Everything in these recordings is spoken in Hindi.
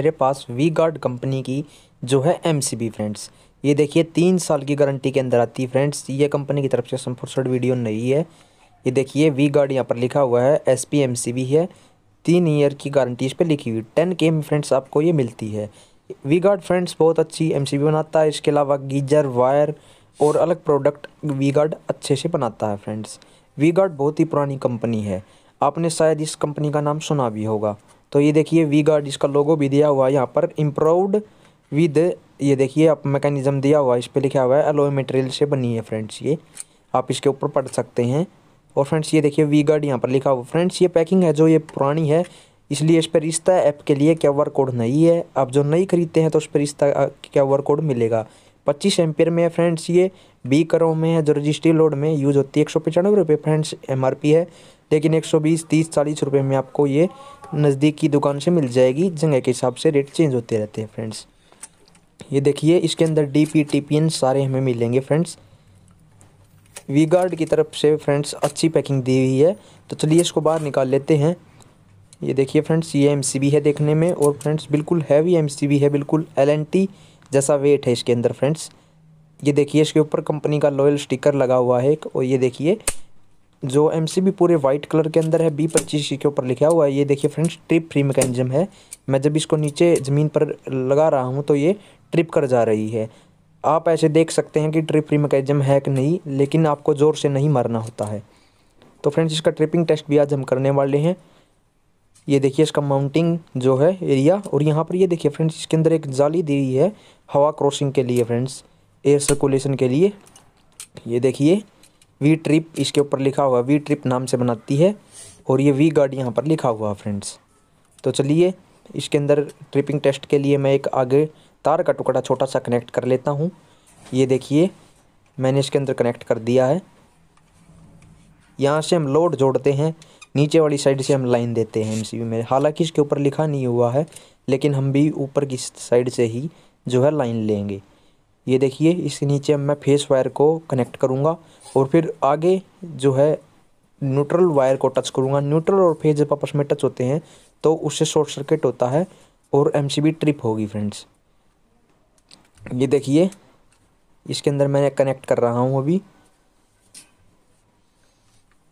मेरे पास वी गार्ड कंपनी की जो है एम सी बी फ्रेंड्स ये देखिए तीन साल की गारंटी के अंदर आती है फ्रेंड्स ये कंपनी की तरफ से सम्पोर्सड वीडियो नहीं है ये देखिए वी गार्ड यहाँ पर लिखा हुआ है S P M C B है तीन ईयर की गारंटी इस पर लिखी हुई टेन के में फ्रेंड्स आपको ये मिलती है वी गार्ड फ्रेंड्स बहुत अच्छी एम सी बी बनाता है इसके अलावा गीजर वायर और अलग प्रोडक्ट वी गार्ड अच्छे से बनाता है फ्रेंड्स वी गार्ड बहुत ही पुरानी कंपनी है आपने शायद इस कंपनी का नाम सुना भी होगा तो ये देखिए वी गार्ड इसका लोगो भी दिया हुआ है यहाँ पर इम्प्रोवड विद ये देखिए आप मैकेनिज्म दिया हुआ है इस पर लिखा हुआ है एलोए मटेरियल से बनी है फ्रेंड्स ये आप इसके ऊपर पढ़ सकते हैं और फ्रेंड्स ये देखिए वी गार्ड यहाँ पर लिखा हुआ फ्रेंड्स ये पैकिंग है जो ये पुरानी है इसलिए इस पर रिश्ता ऐप के लिए क्या वर्क कोड नहीं है आप जो नहीं खरीदते हैं तो उस पर रिश्ता क्या वर्क कोड मिलेगा पच्चीस एमपियर में है फ्रेंड्स ये बी करो में है जो रजिस्ट्री लोड में यूज़ होती है एक सौ पचानवे रुपये फ्रेंड्स एम है लेकिन 120 30 40 रुपए में आपको ये नज़दीक की दुकान से मिल जाएगी जगह के हिसाब से रेट चेंज होते रहते हैं फ्रेंड्स ये देखिए इसके अंदर D P T P N सारे हमें मिलेंगे फ्रेंड्स वी गार्ड की तरफ से फ्रेंड्स अच्छी पैकिंग दी हुई है तो चलिए इसको बाहर निकाल लेते हैं ये देखिए फ्रेंड्स ये एम सी बी है देखने में और फ्रेंड्स बिल्कुल हैवी एम सी बी है बिल्कुल एल एन टी जैसा वेट है इसके अंदर फ्रेंड्स ये देखिए इसके ऊपर कंपनी का लॉयल स्टिकर लगा हुआ है और ये देखिए जो एम पूरे वाइट कलर के अंदर है बी पच्चीस के ऊपर लिखा हुआ है ये देखिए फ्रेंड्स ट्रिप फ्री मैकेनिज्म है मैं जब इसको नीचे ज़मीन पर लगा रहा हूँ तो ये ट्रिप कर जा रही है आप ऐसे देख सकते हैं कि ट्रिप फ्री मैकेनिज्म है कि नहीं लेकिन आपको ज़ोर से नहीं मरना होता है तो फ्रेंड्स इसका ट्रिपिंग टेस्ट भी आज हम करने वाले हैं ये देखिए इसका माउंटिंग जो है एरिया और यहाँ पर ये देखिए फ्रेंड्स इसके अंदर एक जाली दी हुई है हवा क्रॉसिंग के लिए फ्रेंड्स एयर सर्कुलेशन के लिए ये देखिए वी ट्रिप इसके ऊपर लिखा हुआ वी ट्रिप नाम से बनाती है और ये वी गार्ड यहाँ पर लिखा हुआ है फ्रेंड्स तो चलिए इसके अंदर ट्रिपिंग टेस्ट के लिए मैं एक आगे तार का टुकड़ा छोटा सा कनेक्ट कर लेता हूँ ये देखिए मैंने इसके अंदर कनेक्ट कर दिया है यहाँ से हम लोड जोड़ते हैं नीचे वाली साइड से हम लाइन देते हैं एम में हालांकि इसके ऊपर लिखा नहीं हुआ है लेकिन हम भी ऊपर की साइड से ही जो है लाइन लेंगे ये देखिए इसके नीचे मैं फेस वायर को कनेक्ट करूँगा और फिर आगे जो है न्यूट्रल वायर को टच करूँगा न्यूट्रल और फेस जब आपस में टच होते हैं तो उससे शॉर्ट सर्किट होता है और एम ट्रिप होगी फ्रेंड्स ये देखिए इसके अंदर मैंने कनेक्ट कर रहा हूँ अभी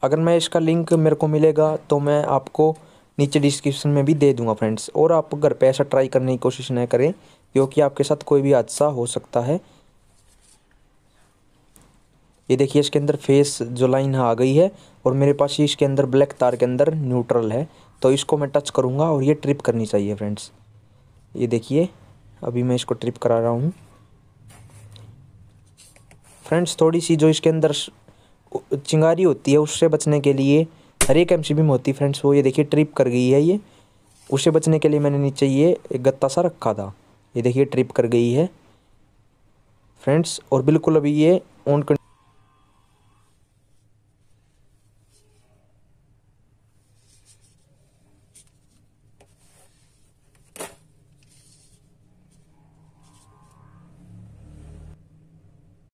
अगर मैं इसका लिंक मेरे को मिलेगा तो मैं आपको नीचे डिस्क्रिप्शन में भी दे दूंगा फ्रेंड्स और आप घर पे ऐसा ट्राई करने की कोशिश ना करें क्योंकि आपके साथ कोई भी हादसा हो सकता है ये देखिए इसके अंदर फेस जो लाइन आ गई है और मेरे पास इसके अंदर ब्लैक तार के अंदर न्यूट्रल है तो इसको मैं टच करूँगा और ये ट्रिप करनी चाहिए फ्रेंड्स ये देखिए अभी मैं इसको ट्रिप करा रहा हूँ फ्रेंड्स थोड़ी सी जो इसके अंदर चिंगारी होती है उससे बचने के लिए हर एक एम सी बी में होती है फ्रेंड्स वो ये देखिए ट्रिप कर गई है ये उससे बचने के लिए मैंने नीचे ये एक गत्ता सा रखा था ये देखिए ट्रिप कर गई है फ्रेंड्स और बिल्कुल अभी ये ऑन